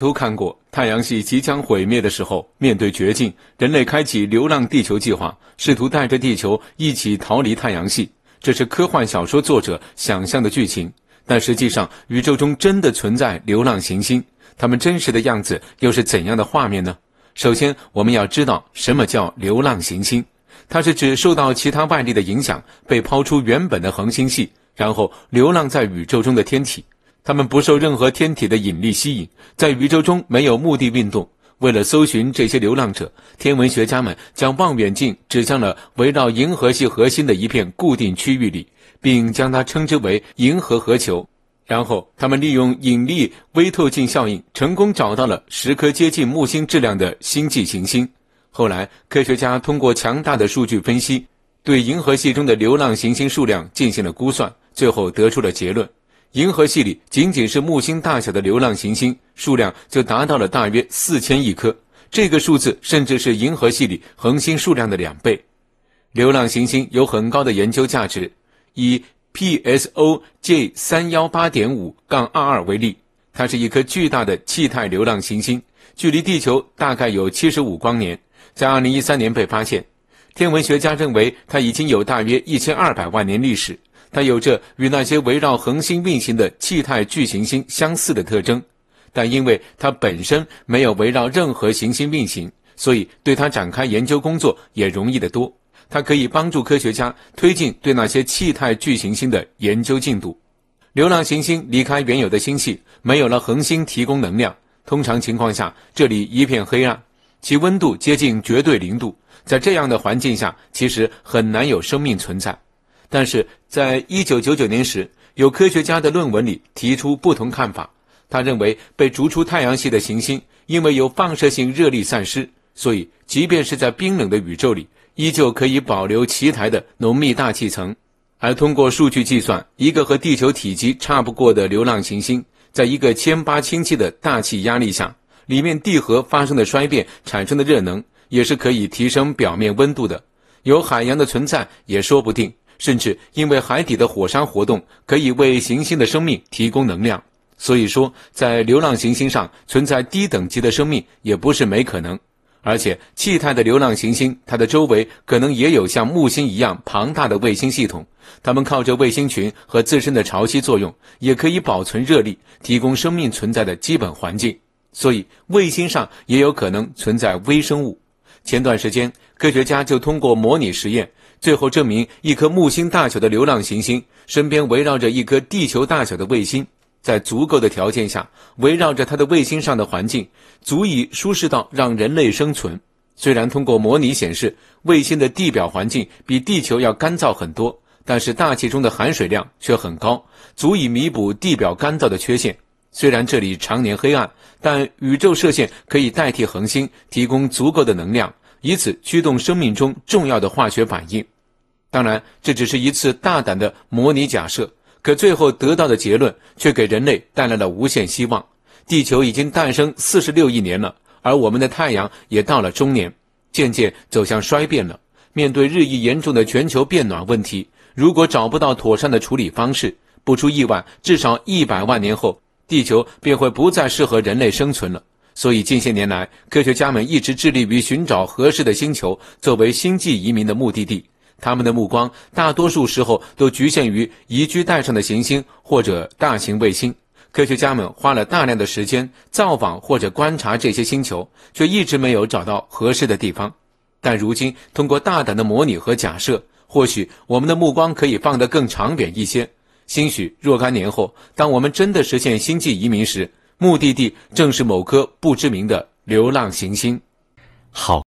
都看过太阳系即将毁灭的时候，面对绝境，人类开启流浪地球计划，试图带着地球一起逃离太阳系。这是科幻小说作者想象的剧情，但实际上，宇宙中真的存在流浪行星，它们真实的样子又是怎样的画面呢？首先，我们要知道什么叫流浪行星，它是指受到其他外力的影响，被抛出原本的恒星系，然后流浪在宇宙中的天体。它们不受任何天体的引力吸引，在宇宙中没有目的运动。为了搜寻这些流浪者，天文学家们将望远镜指向了围绕银河系核心的一片固定区域里，并将它称之为“银河核球”。然后，他们利用引力微透镜效应，成功找到了十颗接近木星质量的星际行星。后来，科学家通过强大的数据分析，对银河系中的流浪行星数量进行了估算，最后得出了结论。银河系里仅仅是木星大小的流浪行星数量就达到了大约四千亿颗，这个数字甚至是银河系里恒星数量的两倍。流浪行星有很高的研究价值。以 PSOJ 三幺八点五杠二二为例，它是一颗巨大的气态流浪行星，距离地球大概有七十五光年，在二零一三年被发现。天文学家认为它已经有大约一千二百万年历史。它有着与那些围绕恒星运行的气态巨行星相似的特征，但因为它本身没有围绕任何行星运行，所以对它展开研究工作也容易得多。它可以帮助科学家推进对那些气态巨行星的研究进度。流浪行星离开原有的星系，没有了恒星提供能量，通常情况下这里一片黑暗，其温度接近绝对零度，在这样的环境下，其实很难有生命存在。但是在一九九九年时，有科学家的论文里提出不同看法。他认为，被逐出太阳系的行星，因为有放射性热力散失，所以即便是在冰冷的宇宙里，依旧可以保留奇台的浓密大气层。而通过数据计算，一个和地球体积差不过的流浪行星，在一个千八氢气的大气压力下，里面地核发生的衰变产生的热能，也是可以提升表面温度的。有海洋的存在，也说不定。甚至因为海底的火山活动可以为行星的生命提供能量，所以说在流浪行星上存在低等级的生命也不是没可能。而且气态的流浪行星，它的周围可能也有像木星一样庞大的卫星系统，它们靠着卫星群和自身的潮汐作用，也可以保存热力，提供生命存在的基本环境。所以卫星上也有可能存在微生物。前段时间，科学家就通过模拟实验，最后证明，一颗木星大小的流浪行星身边围绕着一颗地球大小的卫星，在足够的条件下，围绕着它的卫星上的环境，足以舒适到让人类生存。虽然通过模拟显示，卫星的地表环境比地球要干燥很多，但是大气中的含水量却很高，足以弥补地表干燥的缺陷。虽然这里常年黑暗，但宇宙射线可以代替恒星提供足够的能量，以此驱动生命中重要的化学反应。当然，这只是一次大胆的模拟假设，可最后得到的结论却给人类带来了无限希望。地球已经诞生四十六亿年了，而我们的太阳也到了中年，渐渐走向衰变了。面对日益严重的全球变暖问题，如果找不到妥善的处理方式，不出意外，至少一百万年后。地球便会不再适合人类生存了，所以近些年来，科学家们一直致力于寻找合适的星球作为星际移民的目的地。他们的目光大多数时候都局限于宜居带上的行星或者大型卫星。科学家们花了大量的时间造访或者观察这些星球，却一直没有找到合适的地方。但如今，通过大胆的模拟和假设，或许我们的目光可以放得更长远一些。兴许若干年后，当我们真的实现星际移民时，目的地正是某颗不知名的流浪行星。好。